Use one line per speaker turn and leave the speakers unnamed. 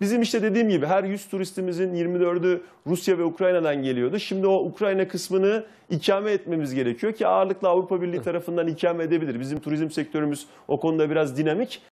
Bizim işte dediğim gibi her 100 turistimizin 24'ü Rusya ve Ukrayna'dan geliyordu. Şimdi o Ukrayna kısmını ikame etmemiz gerekiyor ki ağırlıkla Avrupa Birliği tarafından ikame edebilir. Bizim turizm sektörümüz o konuda biraz dinamik.